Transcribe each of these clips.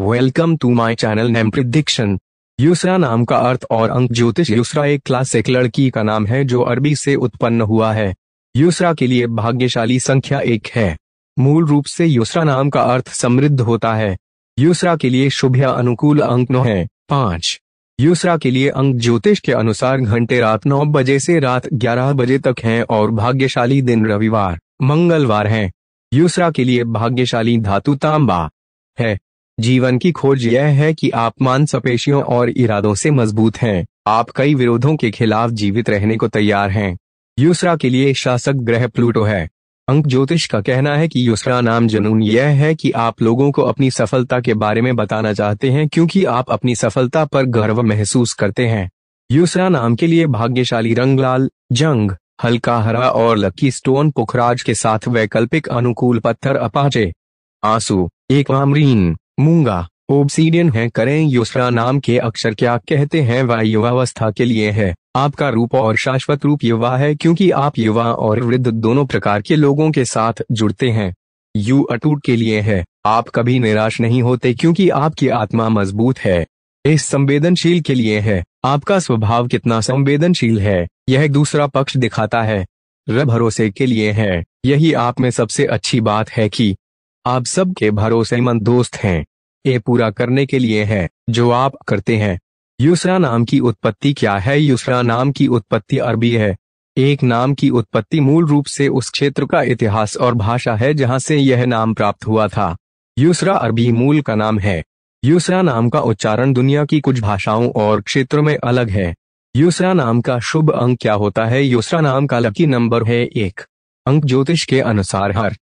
welcome to my channel name prediction Yusra नाम का अर्थ और अंक ज्योतिष युसरा एक क्लासिक लड़की का नाम है जो अरबी से उत्पन्न हुआ है यूसरा के लिए भाग्यशाली संख्या एक है मूल रूप से यूसरा नाम का अर्थ समृद्ध होता है यूसरा के लिए शुभ या अनुकूल अंक नौ है पांच यूसरा के लिए अंक ज्योतिष के अनुसार घंटे रात नौ बजे से रात ग्यारह बजे तक है और भाग्यशाली दिन रविवार मंगलवार है यूसरा के लिए भाग्यशाली धातु तांबा है जीवन की खोज यह है कि आप मानसपेशियों और इरादों से मजबूत हैं आप कई विरोधों के खिलाफ जीवित रहने को तैयार हैं यूसरा के लिए शासक ग्रह प्लूटो है अंक ज्योतिष का कहना है कि यूसरा नाम जनून यह है कि आप लोगों को अपनी सफलता के बारे में बताना चाहते हैं क्योंकि आप अपनी सफलता पर गर्व महसूस करते हैं यूसरा नाम के लिए भाग्यशाली रंगलाल जंग हल्का हरा और लकी स्टोन पुखराज के साथ वैकल्पिक अनुकूल पत्थर अपाचे आंसू एक आमरीन मूंगा ओब्सीडियन है करें यूसरा नाम के अक्षर क्या कहते हैं वह युवावस्था के लिए है आपका रूप और शाश्वत रूप युवा है क्योंकि आप युवा और वृद्ध दोनों प्रकार के लोगों के साथ जुड़ते हैं यू अटूट के लिए है आप कभी निराश नहीं होते क्योंकि आपकी आत्मा मजबूत है इस संवेदनशील के लिए है आपका स्वभाव कितना संवेदनशील है यह दूसरा पक्ष दिखाता है भरोसे के लिए है यही आप में सबसे अच्छी बात है कि आप सबके भरोसेमंद दोस्त हैं ये पूरा करने के लिए है जो आप करते हैं यूसरा नाम की उत्पत्ति क्या है यूसरा नाम की उत्पत्ति अरबी है एक नाम की उत्पत्ति मूल रूप से उस क्षेत्र का इतिहास और भाषा है जहां से यह नाम प्राप्त हुआ था यूसरा अरबी मूल का नाम है यूसरा नाम का उच्चारण दुनिया की कुछ भाषाओं और क्षेत्रों में अलग है यूसरा नाम का शुभ अंक क्या होता है यूसरा नाम का लकी नंबर है एक अंक ज्योतिष के अनुसार हर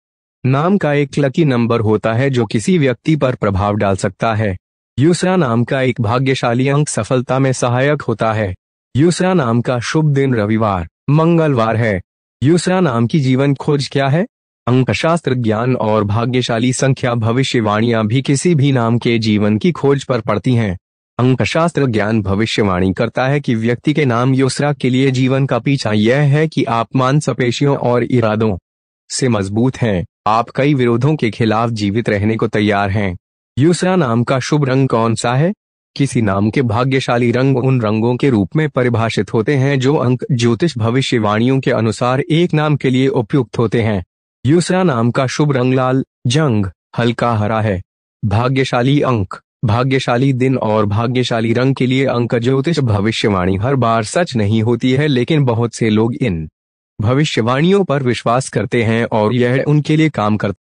नाम का एक लकी नंबर होता है जो किसी व्यक्ति पर प्रभाव डाल सकता है यूसरा नाम का एक भाग्यशाली अंक सफलता में सहायक होता है यूसरा नाम का शुभ दिन रविवार मंगलवार है यूसरा नाम की जीवन खोज क्या है अंकशास्त्र ज्ञान और भाग्यशाली संख्या भविष्यवाणियां भी किसी भी नाम के जीवन की खोज पर पड़ती हैं अंकशास्त्र ज्ञान भविष्यवाणी करता है कि व्यक्ति के नाम योसरा के लिए जीवन का पीछा यह है कि आप मानसपेशियों और इरादों से मजबूत हैं आप कई विरोधों के खिलाफ जीवित रहने को तैयार हैं यूसरा नाम का शुभ रंग कौन सा है किसी नाम के भाग्यशाली रंग उन रंगों के रूप में परिभाषित होते हैं जो अंक ज्योतिष भविष्यवाणियों के अनुसार एक नाम के लिए उपयुक्त होते हैं यूसरा नाम का शुभ रंग लाल जंग हल्का हरा है भाग्यशाली अंक भाग्यशाली दिन और भाग्यशाली रंग के लिए अंक ज्योतिष भविष्यवाणी हर बार सच नहीं होती है लेकिन बहुत से लोग इन भविष्यवाणियों पर विश्वास करते हैं और यह उनके लिए काम करते